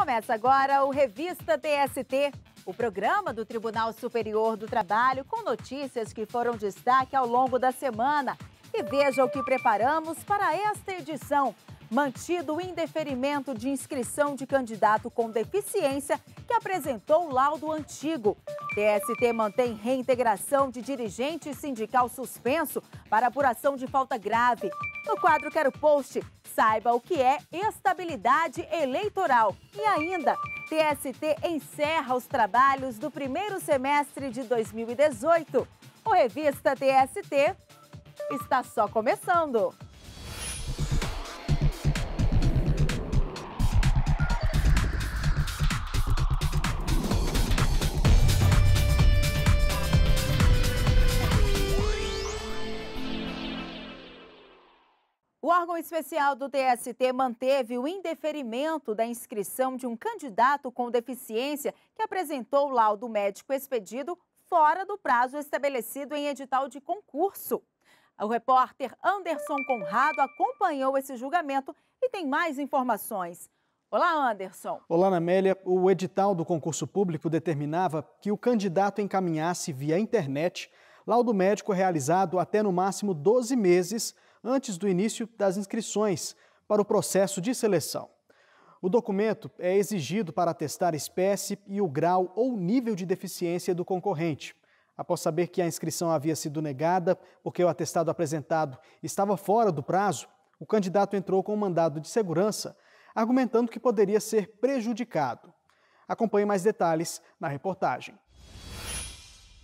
Começa agora o Revista TST, o programa do Tribunal Superior do Trabalho com notícias que foram destaque ao longo da semana. E veja o que preparamos para esta edição mantido o indeferimento de inscrição de candidato com deficiência que apresentou laudo antigo. TST mantém reintegração de dirigente sindical suspenso para apuração de falta grave. No quadro Quero Post, saiba o que é estabilidade eleitoral. E ainda, TST encerra os trabalhos do primeiro semestre de 2018. O Revista TST está só começando. órgão especial do TST manteve o indeferimento da inscrição de um candidato com deficiência que apresentou o laudo médico expedido fora do prazo estabelecido em edital de concurso. O repórter Anderson Conrado acompanhou esse julgamento e tem mais informações. Olá, Anderson. Olá, Namélia. O edital do concurso público determinava que o candidato encaminhasse via internet laudo médico realizado até no máximo 12 meses antes do início das inscrições para o processo de seleção. O documento é exigido para atestar a espécie e o grau ou nível de deficiência do concorrente. Após saber que a inscrição havia sido negada porque o atestado apresentado estava fora do prazo, o candidato entrou com um mandado de segurança, argumentando que poderia ser prejudicado. Acompanhe mais detalhes na reportagem.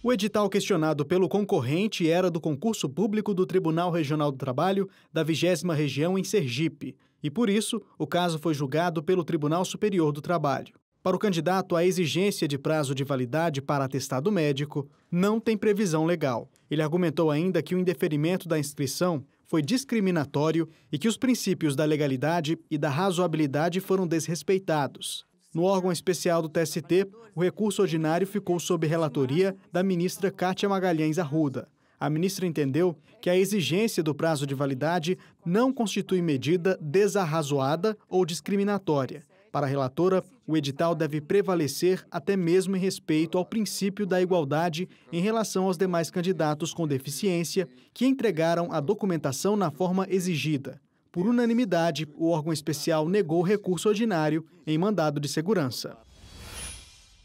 O edital questionado pelo concorrente era do concurso público do Tribunal Regional do Trabalho da 20 Região em Sergipe, e por isso o caso foi julgado pelo Tribunal Superior do Trabalho. Para o candidato, a exigência de prazo de validade para atestado médico não tem previsão legal. Ele argumentou ainda que o indeferimento da inscrição foi discriminatório e que os princípios da legalidade e da razoabilidade foram desrespeitados. No órgão especial do TST, o recurso ordinário ficou sob relatoria da ministra Kátia Magalhães Arruda. A ministra entendeu que a exigência do prazo de validade não constitui medida desarrazoada ou discriminatória. Para a relatora, o edital deve prevalecer até mesmo em respeito ao princípio da igualdade em relação aos demais candidatos com deficiência que entregaram a documentação na forma exigida. Por unanimidade, o órgão especial negou recurso ordinário em mandado de segurança.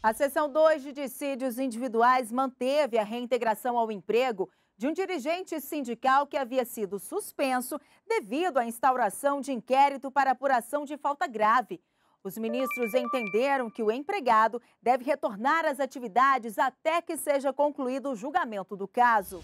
A sessão 2 de dissídios individuais manteve a reintegração ao emprego de um dirigente sindical que havia sido suspenso devido à instauração de inquérito para apuração de falta grave. Os ministros entenderam que o empregado deve retornar às atividades até que seja concluído o julgamento do caso.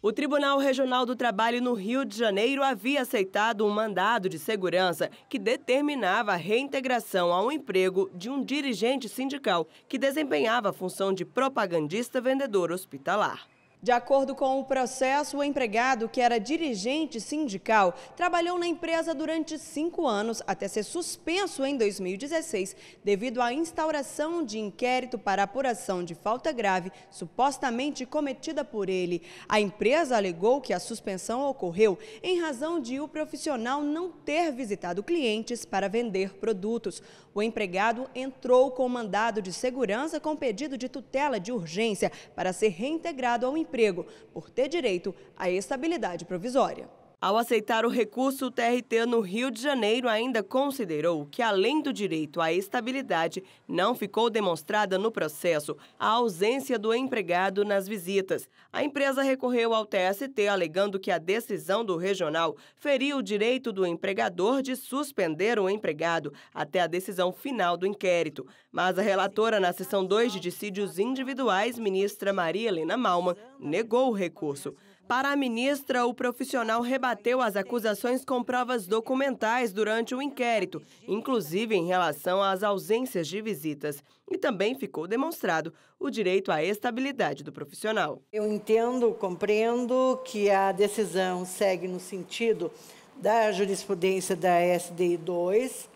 O Tribunal Regional do Trabalho no Rio de Janeiro havia aceitado um mandado de segurança que determinava a reintegração ao emprego de um dirigente sindical que desempenhava a função de propagandista vendedor hospitalar. De acordo com o processo, o empregado, que era dirigente sindical, trabalhou na empresa durante cinco anos até ser suspenso em 2016, devido à instauração de inquérito para apuração de falta grave supostamente cometida por ele. A empresa alegou que a suspensão ocorreu em razão de o profissional não ter visitado clientes para vender produtos. O empregado entrou com mandado de segurança com pedido de tutela de urgência para ser reintegrado ao emprego emprego, por ter direito à estabilidade provisória. Ao aceitar o recurso, o TRT no Rio de Janeiro ainda considerou que, além do direito à estabilidade, não ficou demonstrada no processo a ausência do empregado nas visitas. A empresa recorreu ao TST alegando que a decisão do regional feria o direito do empregador de suspender o empregado até a decisão final do inquérito. Mas a relatora na sessão 2 de dissídios individuais, ministra Maria Helena Malman, negou o recurso. Para a ministra, o profissional rebateu as acusações com provas documentais durante o inquérito, inclusive em relação às ausências de visitas. E também ficou demonstrado o direito à estabilidade do profissional. Eu entendo, compreendo que a decisão segue no sentido da jurisprudência da SDI 2,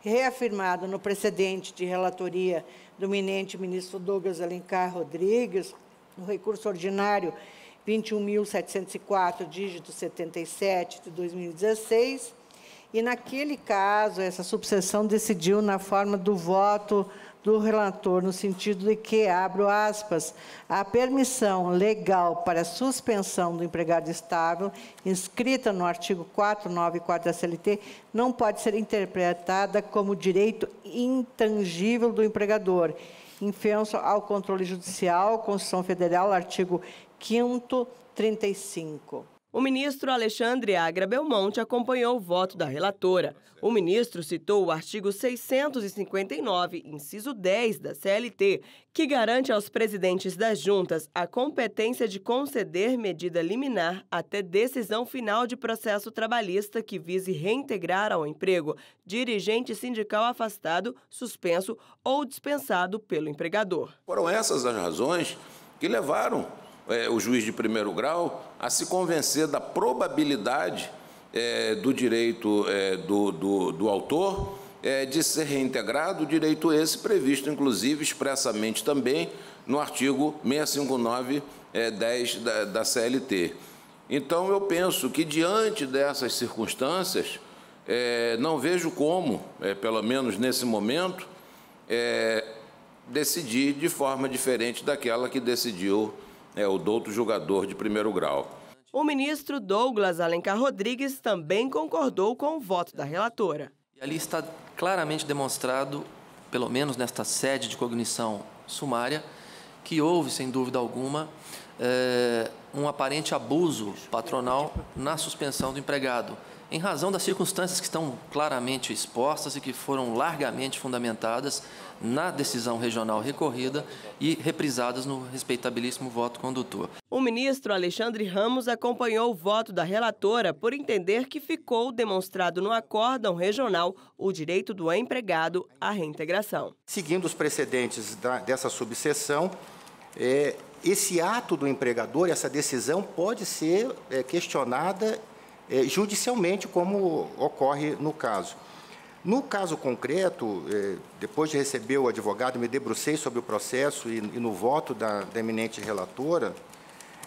reafirmado no precedente de relatoria do eminente ministro Douglas Alencar Rodrigues, no recurso ordinário 21.704, dígito 77 de 2016. E, naquele caso, essa subseção decidiu na forma do voto do relator, no sentido de que, abro aspas, a permissão legal para suspensão do empregado estável, inscrita no artigo 494 da CLT, não pode ser interpretada como direito intangível do empregador. Infenso ao controle judicial, Constituição Federal, artigo 535. O ministro Alexandre Agra Belmonte acompanhou o voto da relatora. O ministro citou o artigo 659, inciso 10 da CLT, que garante aos presidentes das juntas a competência de conceder medida liminar até decisão final de processo trabalhista que vise reintegrar ao emprego dirigente sindical afastado, suspenso ou dispensado pelo empregador. Foram essas as razões que levaram é, o juiz de primeiro grau a se convencer da probabilidade é, do direito é, do, do, do, autor é, de ser reintegrado, direito esse previsto, inclusive, expressamente também no artigo 65910 é, da, da CLT. Então, eu penso que, diante dessas circunstâncias, é, não vejo como, é, pelo menos nesse momento, decidir de forma diferente daquela que decidiu é o douto julgador de primeiro grau. O ministro Douglas Alencar Rodrigues também concordou com o voto da relatora. Ali está claramente demonstrado, pelo menos nesta sede de cognição sumária, que houve, sem dúvida alguma, eh, um aparente abuso patronal na suspensão do empregado em razão das circunstâncias que estão claramente expostas e que foram largamente fundamentadas na decisão regional recorrida e reprisadas no respeitabilíssimo voto condutor. O ministro Alexandre Ramos acompanhou o voto da relatora por entender que ficou demonstrado no acórdão regional o direito do empregado à reintegração. Seguindo os precedentes da, dessa subseção, é, esse ato do empregador, essa decisão, pode ser é, questionada é, judicialmente, como ocorre no caso. No caso concreto, é, depois de receber o advogado, me debrucei sobre o processo e, no voto da, da eminente relatora,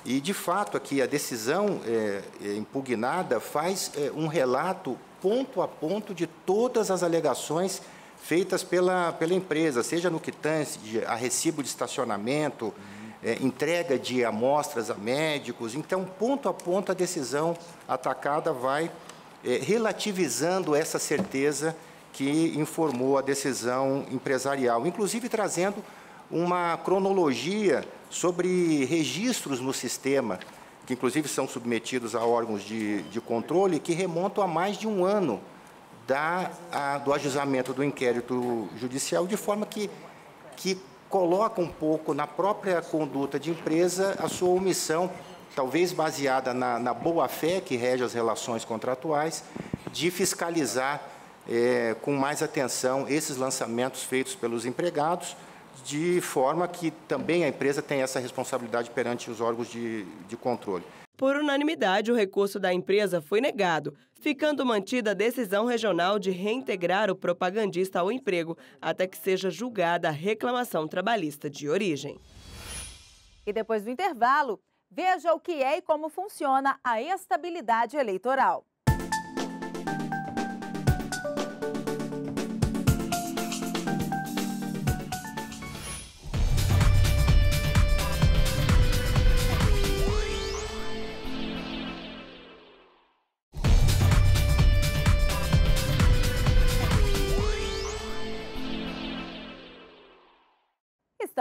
e, de fato, aqui a decisão é, é, impugnada faz é, um relato ponto a ponto de todas as alegações feitas pela, pela empresa, seja no tange a recibo de estacionamento, uhum é, entrega de amostras a médicos. Então, ponto a ponto, a decisão atacada vai é, relativizando essa certeza que informou a decisão empresarial, inclusive trazendo uma cronologia sobre registros no sistema, que inclusive são submetidos a órgãos de, de controle, que remontam a mais de um ano da, a, do ajuizamento do inquérito judicial, de forma que, que coloca um pouco na própria conduta de empresa a sua omissão, talvez baseada na, na boa-fé que rege as relações contratuais, de fiscalizar é, com mais atenção esses lançamentos feitos pelos empregados, de forma que também a empresa tenha essa responsabilidade perante os órgãos de, de controle. Por unanimidade, o recurso da empresa foi negado, ficando mantida a decisão regional de reintegrar o propagandista ao emprego até que seja julgada a reclamação trabalhista de origem. E depois do intervalo, veja o que é e como funciona a estabilidade eleitoral.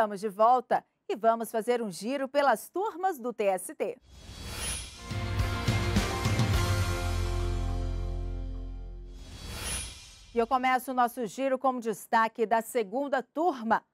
Estamos de volta e vamos fazer um giro pelas turmas do TST. E eu começo o nosso giro como destaque da segunda turma.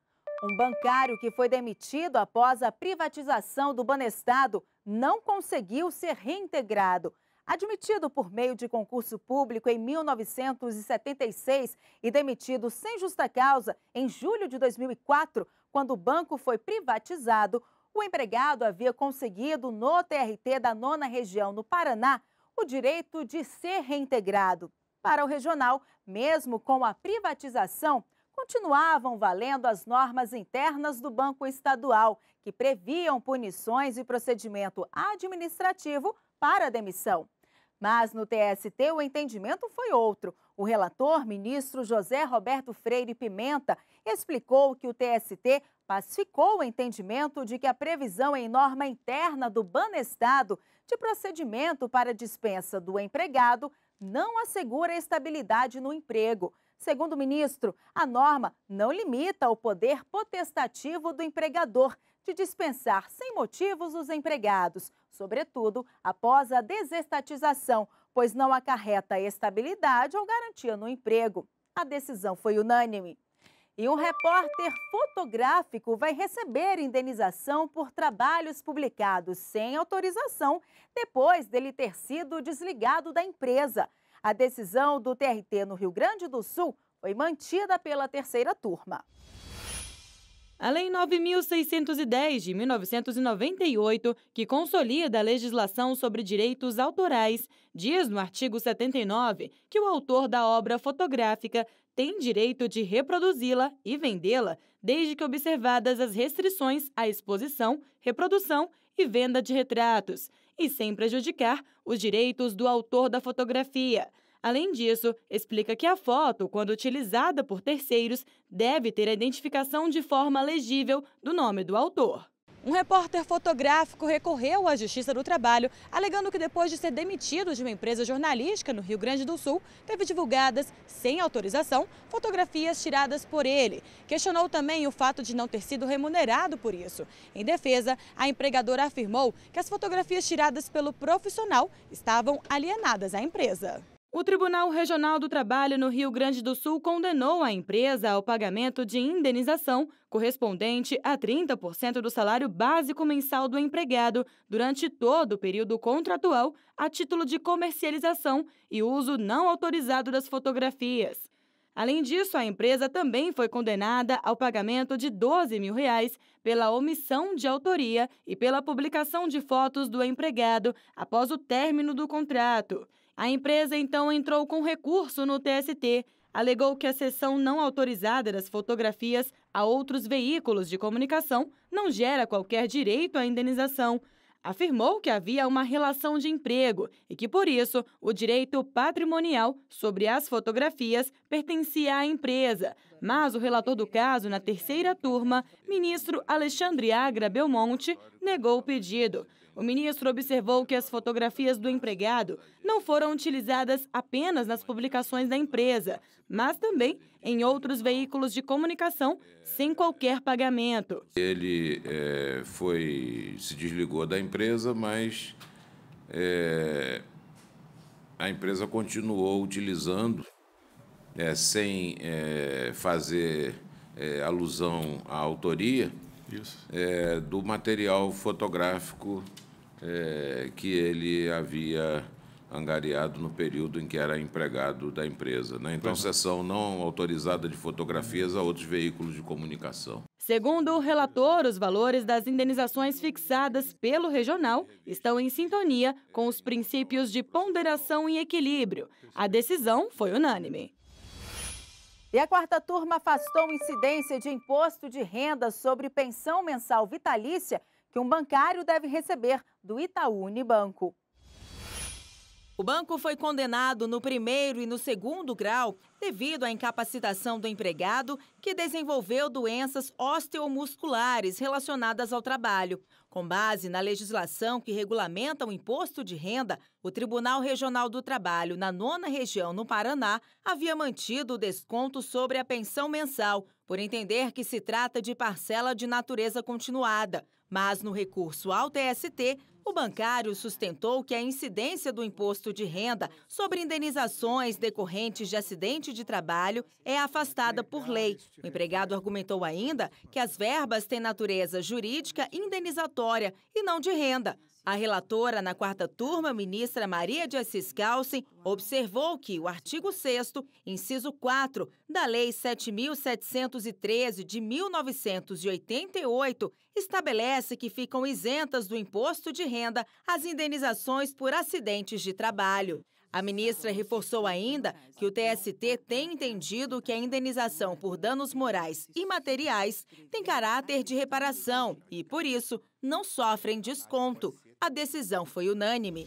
Um bancário que foi demitido após a privatização do Banestado não conseguiu ser reintegrado. Admitido por meio de concurso público em 1976 e demitido sem justa causa em julho de 2004, quando o banco foi privatizado, o empregado havia conseguido no TRT da nona região no Paraná o direito de ser reintegrado. Para o regional, mesmo com a privatização, continuavam valendo as normas internas do Banco Estadual, que previam punições e procedimento administrativo para a demissão. Mas no TST o entendimento foi outro. O relator, ministro José Roberto Freire Pimenta, explicou que o TST pacificou o entendimento de que a previsão em norma interna do Banestado de procedimento para dispensa do empregado não assegura estabilidade no emprego. Segundo o ministro, a norma não limita o poder potestativo do empregador de dispensar sem motivos os empregados, sobretudo após a desestatização, pois não acarreta estabilidade ou garantia no emprego. A decisão foi unânime. E um repórter fotográfico vai receber indenização por trabalhos publicados sem autorização depois dele ter sido desligado da empresa. A decisão do TRT no Rio Grande do Sul foi mantida pela terceira turma. A Lei 9.610 de 1998, que consolida a legislação sobre direitos autorais, diz no artigo 79 que o autor da obra fotográfica tem direito de reproduzi-la e vendê-la, desde que observadas as restrições à exposição, reprodução e venda de retratos, e sem prejudicar os direitos do autor da fotografia. Além disso, explica que a foto, quando utilizada por terceiros, deve ter a identificação de forma legível do nome do autor. Um repórter fotográfico recorreu à Justiça do Trabalho, alegando que depois de ser demitido de uma empresa jornalística no Rio Grande do Sul, teve divulgadas, sem autorização, fotografias tiradas por ele. Questionou também o fato de não ter sido remunerado por isso. Em defesa, a empregadora afirmou que as fotografias tiradas pelo profissional estavam alienadas à empresa. O Tribunal Regional do Trabalho no Rio Grande do Sul condenou a empresa ao pagamento de indenização correspondente a 30% do salário básico mensal do empregado durante todo o período contratual a título de comercialização e uso não autorizado das fotografias. Além disso, a empresa também foi condenada ao pagamento de 12 mil reais pela omissão de autoria e pela publicação de fotos do empregado após o término do contrato. A empresa então entrou com recurso no TST, alegou que a cessão não autorizada das fotografias a outros veículos de comunicação não gera qualquer direito à indenização. Afirmou que havia uma relação de emprego e que, por isso, o direito patrimonial sobre as fotografias pertencia à empresa, mas o relator do caso, na terceira turma, ministro Alexandre Agra Belmonte, negou o pedido. O ministro observou que as fotografias do empregado não foram utilizadas apenas nas publicações da empresa, mas também em outros veículos de comunicação sem qualquer pagamento. Ele é, foi se desligou da empresa, mas é, a empresa continuou utilizando é, sem é, fazer é, alusão à autoria é, do material fotográfico é, que ele havia angariado no período em que era empregado da empresa. Né? Então, é. sessão não autorizada de fotografias a outros veículos de comunicação. Segundo o relator, os valores das indenizações fixadas pelo regional estão em sintonia com os princípios de ponderação e equilíbrio. A decisão foi unânime. E a quarta turma afastou incidência de imposto de renda sobre pensão mensal vitalícia que um bancário deve receber do Itaú Unibanco. O banco foi condenado no primeiro e no segundo grau devido à incapacitação do empregado que desenvolveu doenças osteomusculares relacionadas ao trabalho. Com base na legislação que regulamenta o imposto de renda, o Tribunal Regional do Trabalho, na nona região, no Paraná, havia mantido o desconto sobre a pensão mensal, por entender que se trata de parcela de natureza continuada. Mas no recurso ao TST, o bancário sustentou que a incidência do imposto de renda sobre indenizações decorrentes de acidente de trabalho é afastada por lei. O empregado argumentou ainda que as verbas têm natureza jurídica indenizatória e não de renda. A relatora na quarta turma, ministra Maria de Assis Calcin, observou que o artigo 6 inciso 4 da Lei 7.713 de 1988 estabelece que ficam isentas do imposto de renda as indenizações por acidentes de trabalho. A ministra reforçou ainda que o TST tem entendido que a indenização por danos morais e materiais tem caráter de reparação e, por isso, não sofrem desconto. A decisão foi unânime.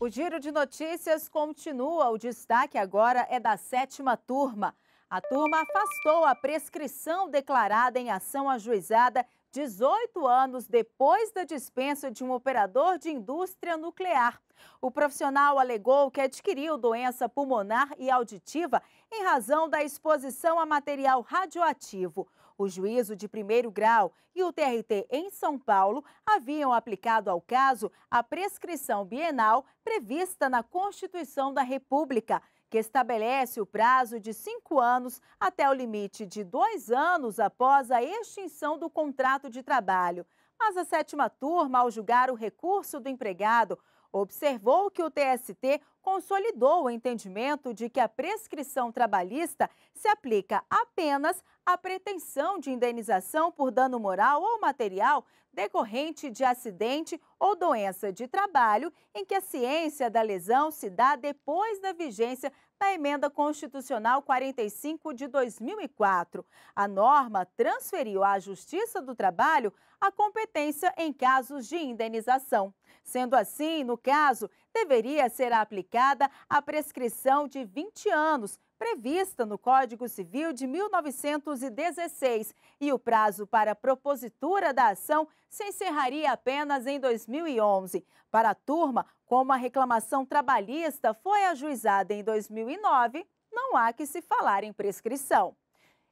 O giro de notícias continua. O destaque agora é da sétima turma. A turma afastou a prescrição declarada em ação ajuizada 18 anos depois da dispensa de um operador de indústria nuclear. O profissional alegou que adquiriu doença pulmonar e auditiva em razão da exposição a material radioativo. O juízo de primeiro grau e o TRT em São Paulo haviam aplicado ao caso a prescrição bienal prevista na Constituição da República, que estabelece o prazo de cinco anos até o limite de dois anos após a extinção do contrato de trabalho. Mas a sétima turma, ao julgar o recurso do empregado, observou que o TST consolidou o entendimento de que a prescrição trabalhista se aplica apenas à pretensão de indenização por dano moral ou material decorrente de acidente ou doença de trabalho, em que a ciência da lesão se dá depois da vigência da Emenda Constitucional 45 de 2004. A norma transferiu à Justiça do Trabalho a competência em casos de indenização. Sendo assim, no caso, deveria ser aplicada a prescrição de 20 anos prevista no Código Civil de 1916 e o prazo para a propositura da ação se encerraria apenas em 2011. Para a turma, como a reclamação trabalhista foi ajuizada em 2009, não há que se falar em prescrição.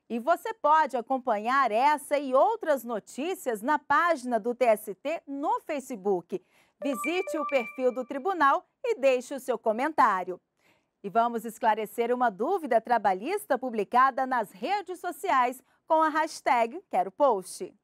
E você pode acompanhar essa e outras notícias na página do TST no Facebook. Visite o perfil do tribunal e deixe o seu comentário. E vamos esclarecer uma dúvida trabalhista publicada nas redes sociais com a hashtag Quero Post.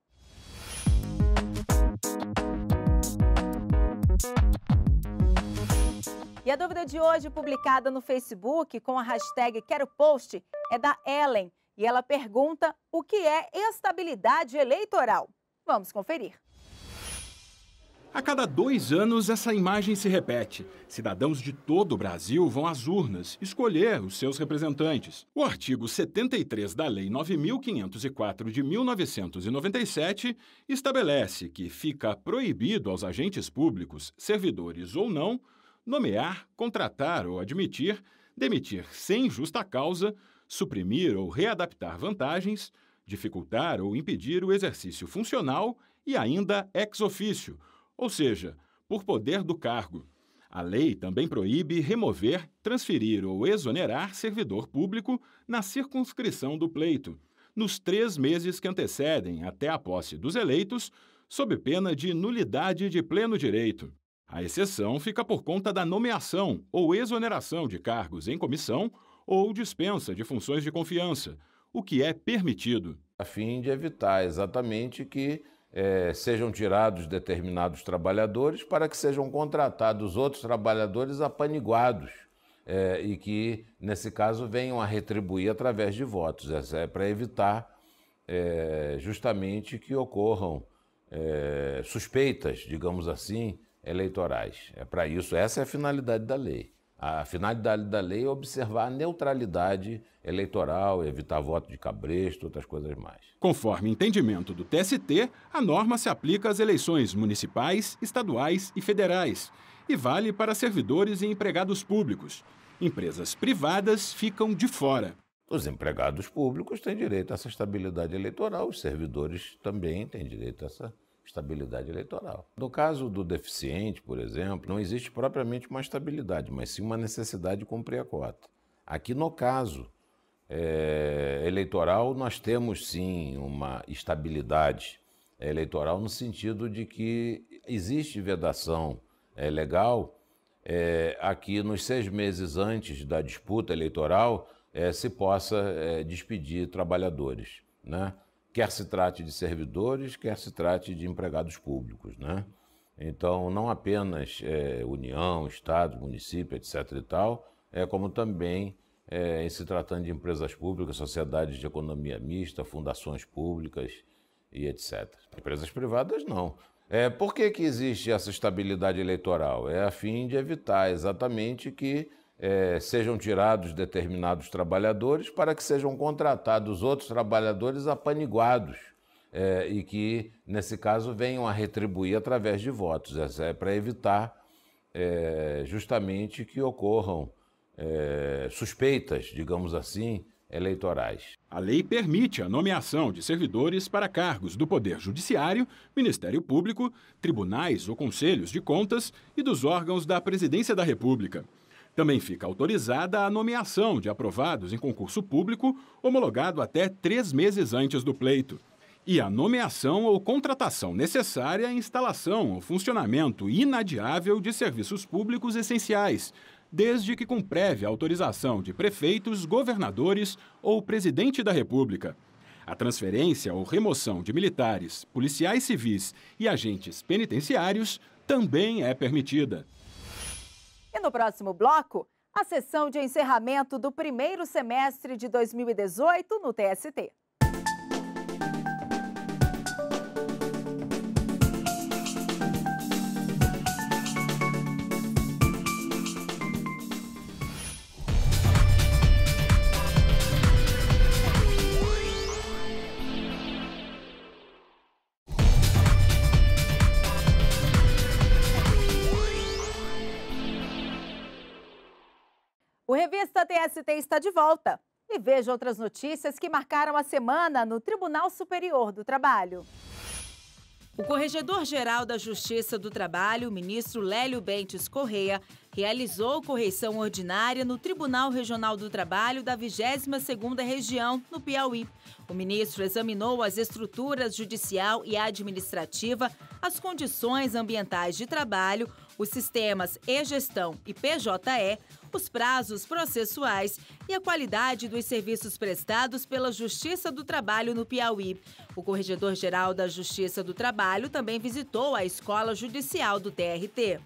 E a dúvida de hoje, publicada no Facebook com a hashtag Quero Post, é da Ellen. E ela pergunta o que é estabilidade eleitoral. Vamos conferir. A cada dois anos, essa imagem se repete. Cidadãos de todo o Brasil vão às urnas escolher os seus representantes. O artigo 73 da Lei 9.504 de 1997 estabelece que fica proibido aos agentes públicos, servidores ou não, nomear, contratar ou admitir, demitir sem justa causa, suprimir ou readaptar vantagens, dificultar ou impedir o exercício funcional e ainda ex ofício ou seja, por poder do cargo. A lei também proíbe remover, transferir ou exonerar servidor público na circunscrição do pleito, nos três meses que antecedem até a posse dos eleitos, sob pena de nulidade de pleno direito. A exceção fica por conta da nomeação ou exoneração de cargos em comissão ou dispensa de funções de confiança, o que é permitido. A fim de evitar exatamente que é, sejam tirados determinados trabalhadores para que sejam contratados outros trabalhadores apaniguados é, e que, nesse caso, venham a retribuir através de votos. Essa é para evitar é, justamente que ocorram é, suspeitas, digamos assim, eleitorais. É para isso, essa é a finalidade da lei. A finalidade da lei é observar a neutralidade eleitoral, evitar voto de cabresto, outras coisas mais. Conforme entendimento do TST, a norma se aplica às eleições municipais, estaduais e federais e vale para servidores e empregados públicos. Empresas privadas ficam de fora. Os empregados públicos têm direito a essa estabilidade eleitoral, os servidores também têm direito a essa estabilidade eleitoral. No caso do deficiente, por exemplo, não existe propriamente uma estabilidade, mas sim uma necessidade de cumprir a cota. Aqui no caso é, eleitoral, nós temos sim uma estabilidade é, eleitoral no sentido de que existe vedação é, legal é, aqui nos seis meses antes da disputa eleitoral é, se possa é, despedir trabalhadores, né? quer se trate de servidores, quer se trate de empregados públicos. Né? Então, não apenas é, União, Estado, município, etc. e tal, é, como também é, em se tratando de empresas públicas, sociedades de economia mista, fundações públicas e etc. Empresas privadas não. É, por que, que existe essa estabilidade eleitoral? É a fim de evitar exatamente que é, sejam tirados determinados trabalhadores para que sejam contratados outros trabalhadores apaniguados é, e que, nesse caso, venham a retribuir através de votos. Essa é para evitar é, justamente que ocorram é, suspeitas, digamos assim, eleitorais. A lei permite a nomeação de servidores para cargos do Poder Judiciário, Ministério Público, tribunais ou conselhos de contas e dos órgãos da Presidência da República. Também fica autorizada a nomeação de aprovados em concurso público, homologado até três meses antes do pleito, e a nomeação ou contratação necessária à instalação ou funcionamento inadiável de serviços públicos essenciais, desde que com prévia autorização de prefeitos, governadores ou presidente da República. A transferência ou remoção de militares, policiais civis e agentes penitenciários também é permitida. E no próximo bloco, a sessão de encerramento do primeiro semestre de 2018 no TST. Revista TST está de volta. E veja outras notícias que marcaram a semana no Tribunal Superior do Trabalho. O Corregedor-Geral da Justiça do Trabalho, ministro Lélio Bentes Correia, realizou correição ordinária no Tribunal Regional do Trabalho da 22ª Região, no Piauí. O ministro examinou as estruturas judicial e administrativa, as condições ambientais de trabalho, os sistemas e-gestão e PJE, os prazos processuais e a qualidade dos serviços prestados pela Justiça do Trabalho no Piauí. O Corregedor-Geral da Justiça do Trabalho também visitou a Escola Judicial do TRT.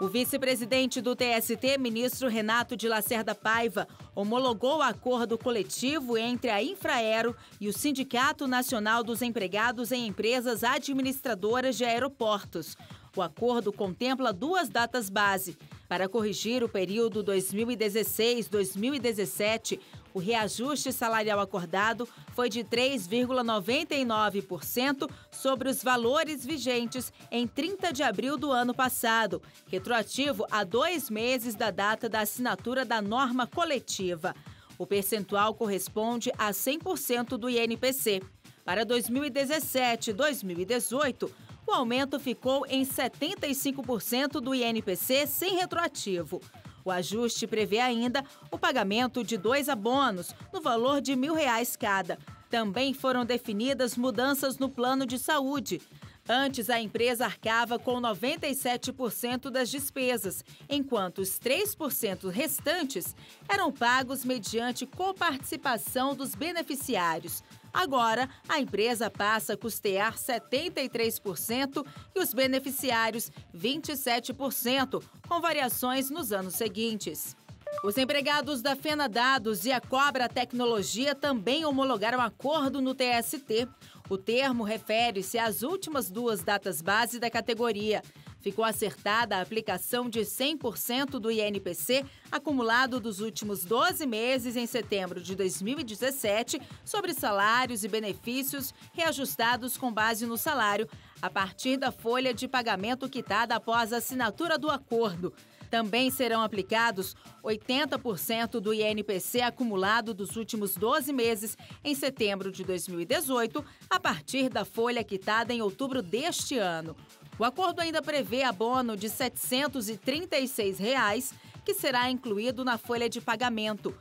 O vice-presidente do TST, ministro Renato de Lacerda Paiva, homologou o acordo coletivo entre a Infraero e o Sindicato Nacional dos Empregados em Empresas Administradoras de Aeroportos. O acordo contempla duas datas base. Para corrigir o período 2016-2017, o reajuste salarial acordado foi de 3,99% sobre os valores vigentes em 30 de abril do ano passado, retroativo a dois meses da data da assinatura da norma coletiva. O percentual corresponde a 100% do INPC. Para 2017 2018, o aumento ficou em 75% do INPC sem retroativo. O ajuste prevê ainda o pagamento de dois abonos, no valor de mil reais cada. Também foram definidas mudanças no plano de saúde. Antes, a empresa arcava com 97% das despesas, enquanto os 3% restantes eram pagos mediante coparticipação dos beneficiários. Agora, a empresa passa a custear 73% e os beneficiários 27%, com variações nos anos seguintes. Os empregados da Fena Dados e a Cobra Tecnologia também homologaram acordo no TST. O termo refere-se às últimas duas datas base da categoria, ficou acertada a aplicação de 100% do INPC acumulado dos últimos 12 meses em setembro de 2017 sobre salários e benefícios reajustados com base no salário, a partir da folha de pagamento quitada após a assinatura do acordo. Também serão aplicados 80% do INPC acumulado dos últimos 12 meses em setembro de 2018, a partir da folha quitada em outubro deste ano. O acordo ainda prevê abono de R$ 736, reais, que será incluído na folha de pagamento.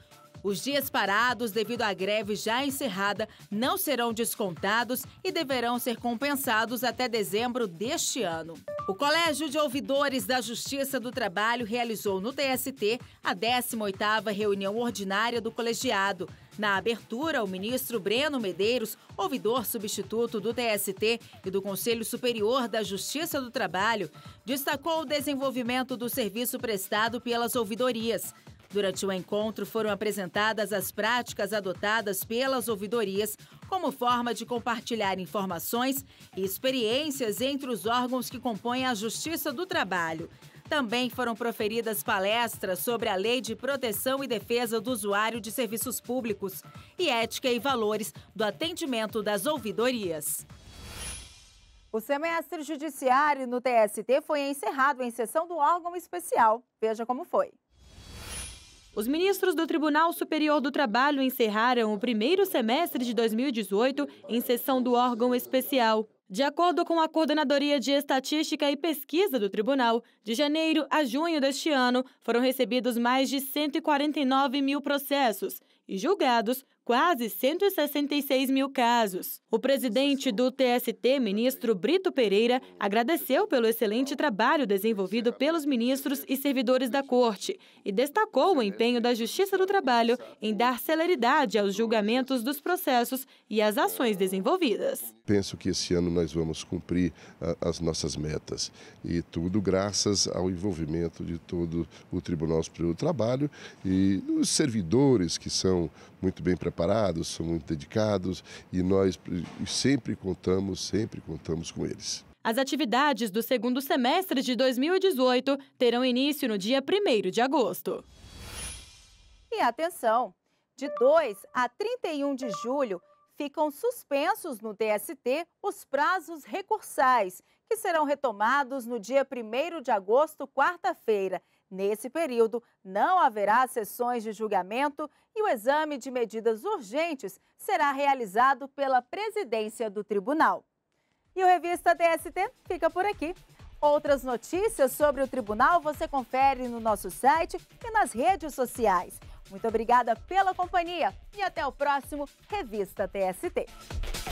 Os dias parados devido à greve já encerrada não serão descontados e deverão ser compensados até dezembro deste ano. O Colégio de Ouvidores da Justiça do Trabalho realizou no TST a 18ª reunião ordinária do colegiado. Na abertura, o ministro Breno Medeiros, ouvidor substituto do TST e do Conselho Superior da Justiça do Trabalho, destacou o desenvolvimento do serviço prestado pelas ouvidorias. Durante o encontro, foram apresentadas as práticas adotadas pelas ouvidorias como forma de compartilhar informações e experiências entre os órgãos que compõem a Justiça do Trabalho. Também foram proferidas palestras sobre a Lei de Proteção e Defesa do Usuário de Serviços Públicos e ética e valores do atendimento das ouvidorias. O semestre judiciário no TST foi encerrado em sessão do órgão especial. Veja como foi. Os ministros do Tribunal Superior do Trabalho encerraram o primeiro semestre de 2018 em sessão do órgão especial. De acordo com a Coordenadoria de Estatística e Pesquisa do Tribunal, de janeiro a junho deste ano foram recebidos mais de 149 mil processos e julgados quase 166 mil casos. O presidente do TST, ministro Brito Pereira, agradeceu pelo excelente trabalho desenvolvido pelos ministros e servidores da Corte e destacou o empenho da Justiça do Trabalho em dar celeridade aos julgamentos dos processos e às ações desenvolvidas. Penso que esse ano nós vamos cumprir ah, as nossas metas e tudo graças ao envolvimento de todo o Tribunal Superior do Trabalho e os servidores que são muito bem preparados, são muito dedicados e nós sempre contamos, sempre contamos com eles. As atividades do segundo semestre de 2018 terão início no dia 1 de agosto. E atenção, de 2 a 31 de julho ficam suspensos no DST os prazos recursais, que serão retomados no dia 1 de agosto, quarta-feira, Nesse período, não haverá sessões de julgamento e o exame de medidas urgentes será realizado pela presidência do tribunal. E o Revista TST fica por aqui. Outras notícias sobre o tribunal você confere no nosso site e nas redes sociais. Muito obrigada pela companhia e até o próximo Revista TST.